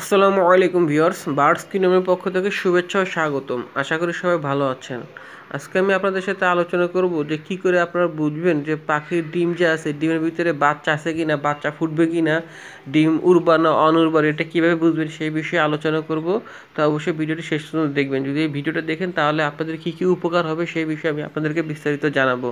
আসসালামু আলাইকুম viewers birds কিনমের পক্ষ থেকে শুভেচ্ছা ও স্বাগতম আশা করি সবাই ভালো আছেন আজকে আমি আপনাদের সাথে আলোচনা করব যে কি করে আপনারা বুঝবেন যে পাখির ডিম যে আছে ডিমের ভিতরে বাচ্চা আছে কি না বাচ্চা ফুটবে কি না ডিম উর্বর না অনুর্বর এটা কীভাবে বুঝবেন সেই বিষয়ে আলোচনা করব তো অবশ্যই ভিডিওটি শেষ পর্যন্ত দেখবেন যদি এই ভিডিওটা দেখেন তাহলে আপনাদের কী কী উপকার হবে সেই বিষয়ে আমি আপনাদেরকে বিস্তারিত জানাবো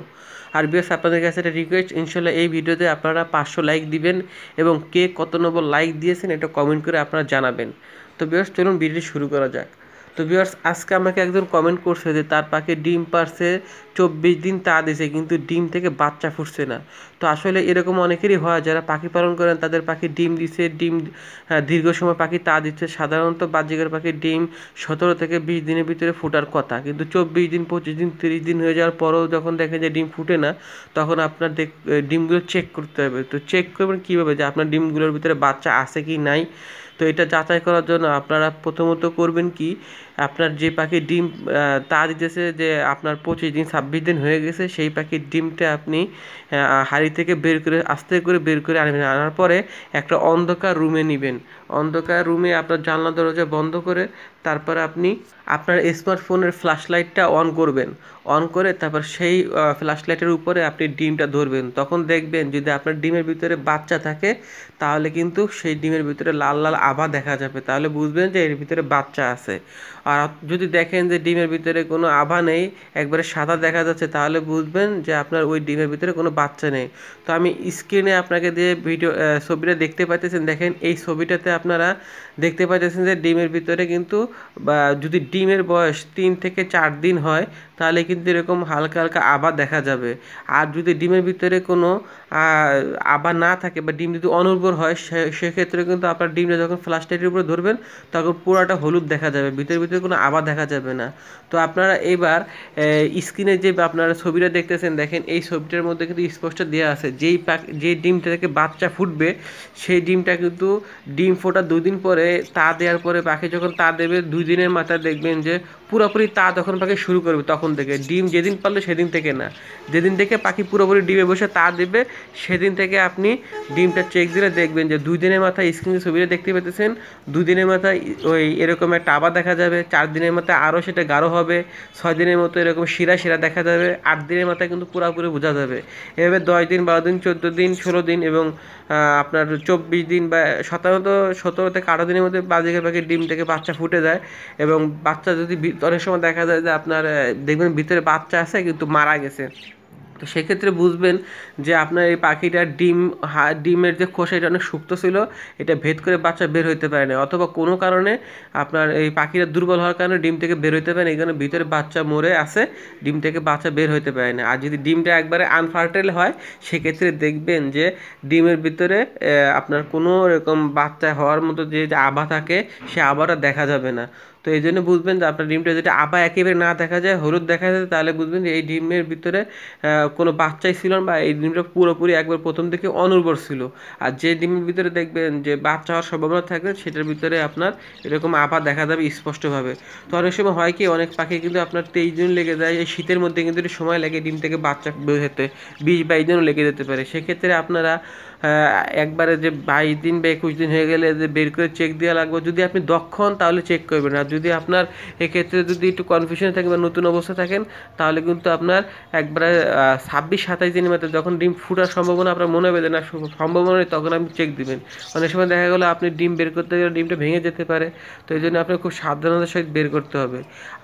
আর বিএস আপনাদের কাছে একটা রিকোয়েস্ট ইনশাল্লাহ এই ভিডিওতে আপনারা পাঁচশো লাইক দিবেন এবং কে কত নম্বর লাইক দিয়েছেন এটা কমেন্ট করে আপনারা জানাবেন তো বিএস চলুন ভিডিওটি শুরু করা যাক তো ভিউয়ার্স আজকে আমাকে একজন কমেন্ট করছে যে তার পাখি ডিম পারছে চব্বিশ দিন তা দিছে কিন্তু ডিম থেকে বাচ্চা ফুটছে না তো আসলে এরকম অনেকেরই হয় যারা পাখি পালন করেন তাদের পাখি ডিম দিছে ডিম হ্যাঁ, দীর্ঘ সময় পাখি তা দিচ্ছে সাধারণত বাজিকার পাখি ডিম সতেরো থেকে বিশ দিনের ভিতরে ফোটার কথা কিন্তু চব্বিশ দিন পঁচিশ দিন তিরিশ দিন হয়ে যাওয়ার পরেও যখন দেখেন যে ডিম ফুটে না তখন আপনার দেখ ডিমগুলো চেক করতে হবে তো চেক করবেন কীভাবে যে আপনার ডিমগুলোর ভিতরে বাচ্চা আছে কি নাই তো এটা যাচাই করার জন্য আপনারা প্রথমত করবেন কি আপনার যে পাখি ডিম তা দিতেছে যে আপনার পঁচিশ দিন ছাব্বিশ দিন হয়ে গেছে সেই পাখির ডিমটা আপনি হাড়ি থেকে বের করে আস্তে করে বের করে আনবেন আনার পরে একটা অন্ধকার রুমে নেবেন অন্ধকার রুমে আপনার জানলা দরজা বন্ধ করে তারপর আপনি আপনার স্মার্টফোনের ফ্ল্যাশ লাইটটা অন করবেন অন করে তারপর সেই ফ্ল্যাশ লাইটের উপরে আপনি ডিমটা ধরবেন তখন দেখবেন যদি আপনার ডিমের ভিতরে বাচ্চা থাকে তাহলে কিন্তু সেই ডিমের ভিতরে লাল লাল আভা দেখা যাবে তাহলে বুঝবেন যে এর ভিতরে বাচ্চা আছে আর যদি দেখেন যে ডিমের ভিতরে কোনো আভা নেই একবারে সাদা দেখা যাচ্ছে তাহলে বুঝবেন যে আপনার ওই ডিমের ভিতরে কোনো বাচ্চা নেই তো আমি স্ক্রিনে আপনাকে দিয়ে ভিডিও ছবিটা দেখতে পাইতেছেন দেখেন এই ছবিটাতে আপনারা দেখতে পাইতেছেন যে ডিমের ভিতরে কিন্তু বা যদি ডিমের বয়স তিন থেকে চার দিন হয় তাহলে কিন্তু এরকম হালকা হালকা আবা দেখা যাবে আর যদি ডিমের ভিতরে কোনো আবা না থাকে বা ডিম যদি অনুর্বর হয় সেক্ষেত্রে কিন্তু আপনার ডিমটা যখন ফ্লাস্টাইটের লাইটের উপরে ধরবেন তখন পুরোটা হলুদ দেখা যাবে ভিতরে ভিতরে কোনো আবা দেখা যাবে না তো আপনারা এবার স্ক্রিনে যে আপনারা ছবিটা দেখতেছেন দেখেন এই ছবিটার মধ্যে কিন্তু স্পষ্ট দেওয়া আছে যেই পাক যে ডিমটা থেকে বাচ্চা ফুটবে সেই ডিমটা কিন্তু ডিম ফোটার দুদিন পরে তা দেওয়ার পরে পাখি যখন তা দেবে দুই দিনের মাথায় দেখবেন যে পুরোপুরি তা যখন পাখি শুরু করবে তখন থেকে ডিম যেদিন পারলো সেদিন থেকে না যেদিন থেকে পাখি পুরোপুরি ডিমে বসে তা দেবে সেদিন থেকে আপনি ডিমটা চেক দিলে দেখবেন যে দুই দিনের মাথায় স্ক্রিনে ছবিটা দেখতে পেতেছেন দুই দিনের মাথায় ওই এরকম একটা আবার দেখা যাবে চার দিনের মাথায় আরও সেটা গাঢ় হবে ছয় দিনের মতো এরকম শিরা শিরা দেখা যাবে আট দিনের মাথায় কিন্তু পুরোপুরি বোঝা যাবে এভাবে দশ দিন বারো দিন চোদ্দো দিন ষোলো দিন এবং আপনার চব্বিশ দিন বা সাধারণত সতেরো থেকে আঠারো দিনের মধ্যে বাজিকার পাখির ডিম থেকে বাচ্চা ফুটে যায় এবং বাচ্চা যদি অনেক সময় দেখা যায় যে আপনার দেখবেন ভিতরে বাচ্চা আছে কিন্তু মারা গেছে তো সেক্ষেত্রে বুঝবেন যে আপনার এই পাখিটার ডিম ডিমের যে খোসা এটা অনেক শুক্ত ছিল এটা ভেদ করে বাচ্চা বের হইতে পারে না অথবা কোনো কারণে আপনার এই পাখিটা দুর্বল হওয়ার কারণে ডিম থেকে বের হইতে পারে না এই কারণে ভিতরে বাচ্চা মরে আছে ডিম থেকে বাচ্চা বের হইতে পারে না আর যদি ডিমটা একবারে আনফার্টাইল হয় সেক্ষেত্রে দেখবেন যে ডিমের ভিতরে আপনার কোনো রকম বাচ্চা হওয়ার মতো যে আভা থাকে সে আভাটা দেখা যাবে না তো এই জন্য বুঝবেন যে আপনার ডিমটা যদি আবার একেবারে না দেখা যায় হলুদ দেখা যায় তাহলে বুঝবেন যে এই ডিমের ভিতরে কোনো বাচ্চাই ছিল না বা এই ডিমটা পুরোপুরি একবার প্রথম থেকে অনুর্বর ছিল আর যে ডিমের ভিতরে দেখবেন যে বাচ্চা হওয়ার সম্ভাবনা থাকবে সেটার ভিতরে আপনার এরকম আবার দেখা যাবে স্পষ্টভাবে তো অনেক সময় হয় কি অনেক পাখি কিন্তু আপনার তেইশ দিন লেগে যায় এই শীতের মধ্যে কিন্তু সময় লাগে ডিম থেকে বাচ্চা বেরোতে বিশ বাইশ দিনও লেগে যেতে পারে সেক্ষেত্রে আপনারা একবারে যে বাইশ দিন বা একুশ দিন হয়ে গেলে যে বের করে চেক দেওয়া লাগবে যদি আপনি দক্ষ হন তাহলে চেক করবেন আর যদি আপনার এক্ষেত্রে যদি একটু কনফিউশনে থাকে বা নতুন অবস্থা থাকেন তাহলে কিন্তু আপনার একবারে ছাব্বিশ সাতাইশ দিনের মধ্যে যখন ডিম ফুটার সম্ভাবনা আপনার মনে হবে না সম্ভাবনা নেই তখন আপনি চেক দিবেন অনেক সময় দেখা গেলো আপনি ডিম বের করতে গেলে ডিমটা ভেঙে যেতে পারে তো এই জন্য আপনার খুব সাবধানতার সহিত বের করতে হবে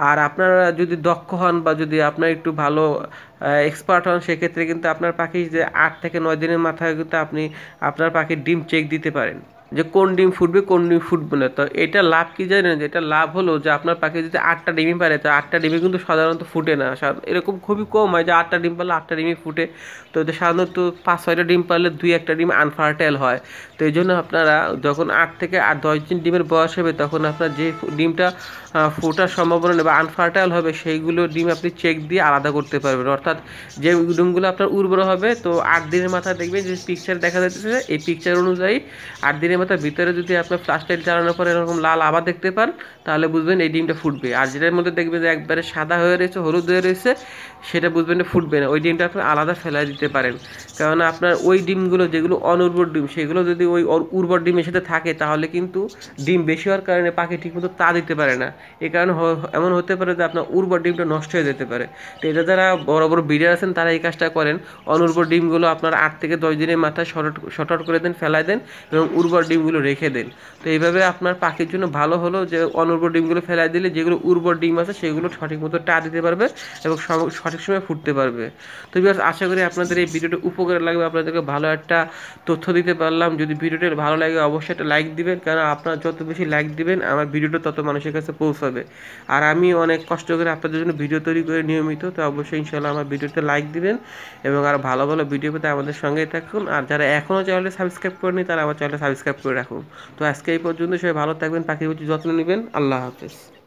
আর আপনারা যদি দক্ষ হন বা যদি আপনার একটু ভালো এক্সপার্ট হন সেক্ষেত্রে কিন্তু আপনার পাখি যে আট থেকে নয় দিনের মাথায় কিন্তু আপনি আপনার পাখির ডিম চেক দিতে পারেন যে কোন ডিম ফুটবে কোন ডিম ফুটবে না তো এটা লাভ কী জানেন যে এটা লাভ হলো যে আপনার পাখি যদি আটটা ডিমই পারে তো আটটা ডিমই কিন্তু সাধারণত ফুটে না এরকম খুবই কম হয় যে আটটা ডিম পারলে আটটা ডিমই ফুটে তো সাধারণত পাঁচ ছয়টা ডিম পারলে দুই একটা ডিম আনফার্টাইল হয় তো এই জন্য আপনারা যখন আট থেকে আট দশ দিন ডিমের বয়স হবে তখন আপনার যে ডিমটা ফোটার সম্ভাবনা নেই বা আনফার্টাইল হবে সেইগুলো ডিম আপনি চেক দিয়ে আলাদা করতে পারবেন অর্থাৎ যে ডিমগুলো আপনার উর্বর হবে তো আট দিনের মাথায় দেখবেন যে পিকচার দেখা যাচ্ছে এই পিকচার অনুযায়ী আট দিনের মাথার ভিতরে যদি আপনার ফ্লাশ লাইট চালানোর পর এরকম লাল আবার দেখতে পান তাহলে বুঝবেন এই ডিমটা ফুটবে আর যেটার মধ্যে দেখবেন যে একবারে সাদা হয়ে রয়েছে হলুদ হয়ে রয়েছে সেটা বুঝবেন ফুটবে না ওই ডিমটা আপনি আলাদা ফেলাই দিতে পারেন কারণ আপনার ওই ডিমগুলো যেগুলো অনুর্বর ডিম সেগুলো যদি ওই উর্বর ডিমের সাথে থাকে তাহলে কিন্তু ডিম বেশি হওয়ার কারণে পাখি ঠিকমতো তা দিতে পারে না এ কারণে এমন হতে পারে যে আপনার উর্বর ডিমটা নষ্ট হয়ে যেতে পারে তো এটা যারা বড় বড় ব্রিডার আছেন তারা এই কাজটা করেন অনুর্বর ডিমগুলো আপনার আট থেকে দশ দিনের মাথায় শর্ট শর্ট আউট করে দেন ফেলায় দেন এবং উর্বর ডিমগুলো রেখে দেন তো এইভাবে আপনার পাখির জন্য ভালো হলো যে অনুর্বর ডিমগুলো ফেলাই দিলে যেগুলো উর্বর ডিম আছে সেগুলো সঠিক মতো টা দিতে পারবে এবং সঠিক সময় ফুটতে পারবে তো বিকজ আশা করি আপনাদের এই ভিডিওটা উপকার লাগবে আপনাদেরকে ভালো একটা তথ্য দিতে পারলাম যদি ভিডিওটা ভালো লাগে অবশ্যই একটা লাইক দিবেন কারণ আপনারা যত বেশি লাইক দিবেন আমার ভিডিওটা তত মানুষের কাছে পৌঁছাবে আর আমি অনেক কষ্ট করে আপনাদের জন্য ভিডিও তৈরি করে নিয়মিত তো অবশ্যই ইনশাল্লাহ আমার ভিডিওতে লাইক দিবেন এবং আর ভালো ভালো ভিডিও পেতে আমাদের সঙ্গেই থাকুন আর যারা এখনও চ্যানেলটা সাবস্ক্রাইব করেনি তারা আমার চ্যানেলটা সাবস্ক্রাইব সাবস্ক্রাইব করে রাখুন তো আজকে এই পর্যন্ত সবাই ভালো থাকবেন পাখির প্রতি যত্ন নেবেন আল্লাহ হাফেজ